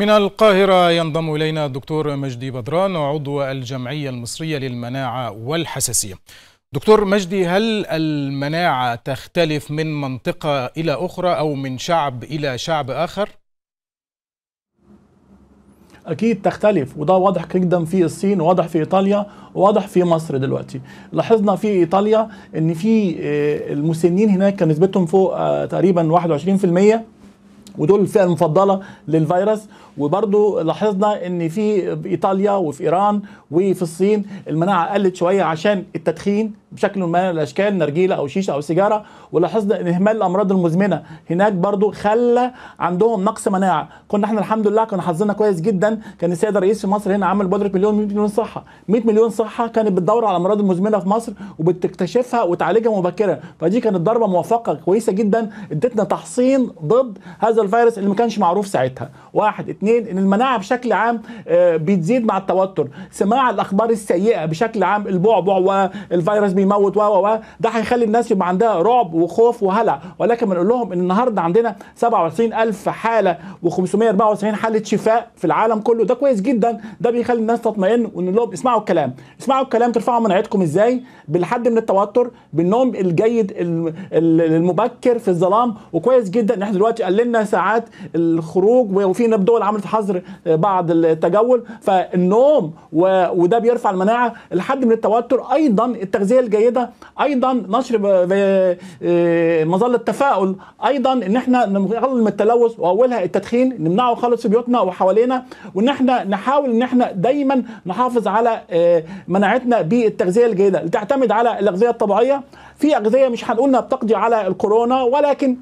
من القاهرة ينضم إلينا الدكتور مجدي بدران عضو الجمعية المصرية للمناعة والحساسية دكتور مجدي هل المناعة تختلف من منطقة إلى أخرى أو من شعب إلى شعب آخر؟ اكيد تختلف وده واضح جدا في الصين وواضح في ايطاليا وواضح في مصر دلوقتي لاحظنا في ايطاليا ان في آه، المسنين هناك كان نسبتهم فوق آه، تقريبا 21% ودول الفئه المفضله للفيروس وبرضه لاحظنا ان في ايطاليا وفي ايران وفي الصين المناعه قلت شويه عشان التدخين بشكل ما من الاشكال نرجيله او شيشه او سيجاره ولاحظنا ان اهمال الامراض المزمنه هناك برضو خلى عندهم نقص مناعه كنا احنا الحمد لله كنا حظنا كويس جدا كان السيد الرئيس في مصر هنا عمل بودره مليون 100 مليون صحه 100 مليون صحه كانت بتدور على الامراض المزمنه في مصر وبتكتشفها وتعالجها مبكرا فدي كانت ضربه موفقه كويسه جدا ادتنا تحصين ضد هذا الفيروس اللي ما كانش معروف ساعتها واحد اتنين ان المناعه بشكل عام آه، بتزيد مع التوتر سماع الاخبار السيئه بشكل عام البعبع والفيروس بيموت و و ده هيخلي الناس يبقى عندها رعب وخوف وهلع ولكن بنقول لهم ان النهارده عندنا 27000 حاله و594 حاله شفاء في العالم كله ده كويس جدا ده بيخلي الناس تطمئن ونقول لهم اسمعوا الكلام اسمعوا الكلام ترفعوا مناعتكم ازاي بالحد من التوتر بالنوم الجيد المبكر في الظلام وكويس جدا ان احنا دلوقتي قللنا ساعات الخروج وفي دول عملت حظر بعد التجول فالنوم وده بيرفع المناعه الحد من التوتر ايضا التغذيه جيده ايضا نشر آه، مظله التفاؤل ايضا ان احنا نقلل من التلوث واولها التدخين نمنعه خالص في بيوتنا وحوالينا وان احنا نحاول ان احنا دايما نحافظ على آه، مناعتنا بالتغذيه الجيده تعتمد على الاغذيه الطبيعيه في اغذيه مش هنقول انها بتقضي على الكورونا ولكن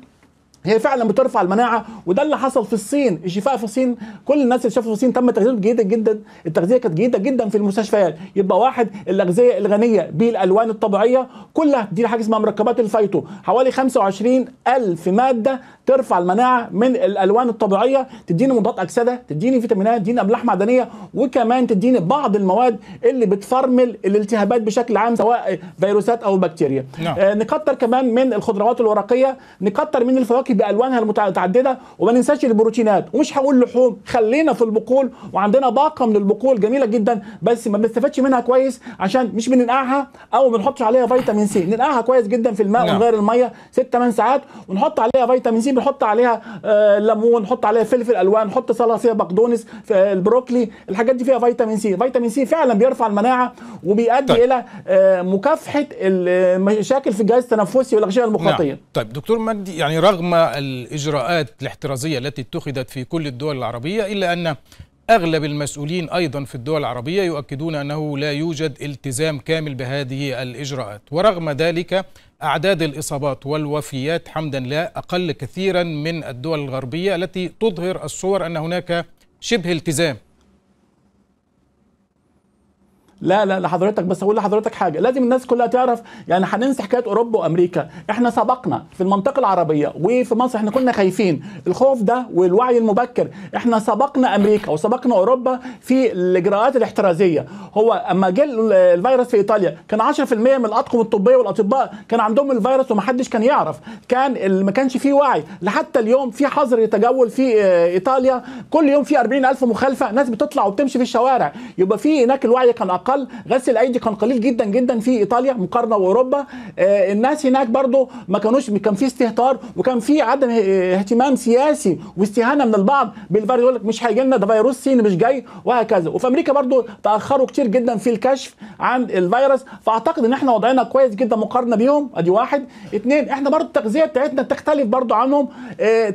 هي فعلا بترفع المناعه وده اللي حصل في الصين الشفاء في الصين كل الناس اللي شافوا في الصين تم تغذيتهم جيده جدا التغذيه كانت جيده جدا في المستشفيات يبقى واحد الاغذيه الغنيه بالالوان الطبيعيه كلها دي حاجه اسمها مركبات الفايتو حوالي 25 الف ماده ترفع المناعه من الالوان الطبيعيه تديني مضادات اكسده تديني فيتامينات تديني املاح معدنيه وكمان تديني بعض المواد اللي بتفرمل الالتهابات بشكل عام سواء فيروسات او بكتيريا نعم. آه نكتر كمان من الخضروات الورقيه نكتر من الفواكه الفواكه بالوانها المتعدده وما ننساش البروتينات ومش هقول لحوم خلينا في البقول وعندنا باقه من البقول جميله جدا بس ما بنستفادش منها كويس عشان مش بننقعها او ما بنحطش عليها فيتامين سي ننقعها كويس جدا في الماء نعم. ونغير الميه 6 8 ساعات ونحط عليها فيتامين سي بنحط عليها آه، ليمون نحط عليها فلفل الوان نحط صلاصيه بقدونس البروكلي الحاجات دي فيها فيتامين سي فيتامين سي فعلا بيرفع المناعه وبيؤدي طيب. الى آه، مكافحه المشاكل في الجهاز التنفسي والاغشيه نعم. المخاطيه نعم. طيب دكتور مجدي يعني رغم الإجراءات الاحترازية التي اتخذت في كل الدول العربية إلا أن أغلب المسؤولين أيضا في الدول العربية يؤكدون أنه لا يوجد التزام كامل بهذه الإجراءات ورغم ذلك أعداد الإصابات والوفيات حمدا لا أقل كثيرا من الدول الغربية التي تظهر الصور أن هناك شبه التزام لا لا لحضرتك بس اقول لحضرتك حاجه لازم الناس كلها تعرف يعني هننسى حكايه اوروبا وامريكا احنا سبقنا في المنطقه العربيه وفي مصر احنا كنا خايفين الخوف ده والوعي المبكر احنا سبقنا امريكا وسبقنا اوروبا في الاجراءات الاحترازيه هو اما جه الفيروس في ايطاليا كان 10% من الاطقم الطبيه والاطباء كان عندهم الفيروس ومحدش كان يعرف كان ما كانش فيه وعي لحتى اليوم في حظر تجول في آه، ايطاليا كل يوم في 40000 مخالفه ناس بتطلع وبتمشي في الشوارع يبقى في هناك الوعي كان أقل اقل غسل الايدي كان قليل جدا جدا في ايطاليا مقارنه باوروبا آه، الناس هناك برضو ما كانوش كان في استهتار وكان في عدم آه، اهتمام سياسي واستهانه من البعض بالفيروس يقول لك مش هيجي لنا ده فيروس صيني مش جاي وهكذا وفي امريكا برضو تاخروا كتير جدا في الكشف عن الفيروس فاعتقد ان احنا وضعنا كويس جدا مقارنه بيهم ادي واحد اثنين احنا برضو التغذيه بتاعتنا تختلف برضو عنهم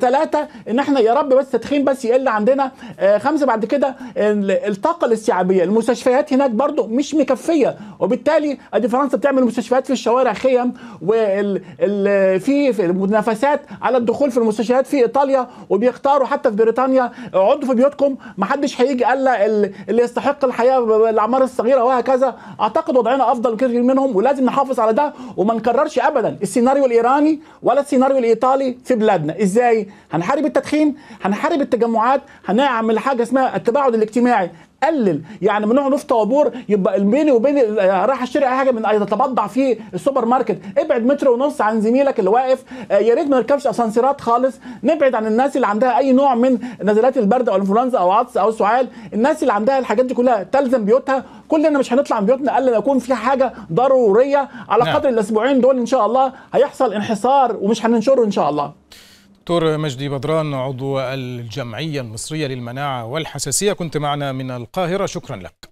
ثلاثه آه، ان احنا يا رب بس تدخين بس يقل عندنا خمسه بعد كده الطاقه الاستيعابيه المستشفيات هناك برضو الشواطئ مش مكفيه وبالتالي ادي فرنسا بتعمل مستشفيات في الشوارع خيم وفي منافسات على الدخول في المستشفيات في ايطاليا وبيختاروا حتى في بريطانيا اقعدوا في بيوتكم ما حدش هيجي الا اللي يستحق الحياه الاعمار الصغيره وهكذا اعتقد وضعنا افضل كثير منهم ولازم نحافظ على ده وما نكررش ابدا السيناريو الايراني ولا السيناريو الايطالي في بلادنا ازاي هنحارب التدخين هنحارب التجمعات هنعمل حاجه اسمها التباعد الاجتماعي قلل يعني ممنوع نفط وبور يبقى بيني وبين آه، رايح اشتري اي حاجه من يتبضع آه، في السوبر ماركت ابعد متر ونص عن زميلك اللي واقف آه، يا ريت ما نركبش اسانسيرات خالص نبعد عن الناس اللي عندها اي نوع من نزلات البرد او الانفلونزا او عطس او سعال الناس اللي عندها الحاجات دي كلها تلزم بيوتها كلنا مش هنطلع من بيوتنا الا يكون في حاجه ضروريه على نعم. قدر الاسبوعين دول ان شاء الله هيحصل انحسار ومش هننشره ان شاء الله دكتور مجدي بدران عضو الجمعية المصرية للمناعة والحساسية كنت معنا من القاهرة شكرا لك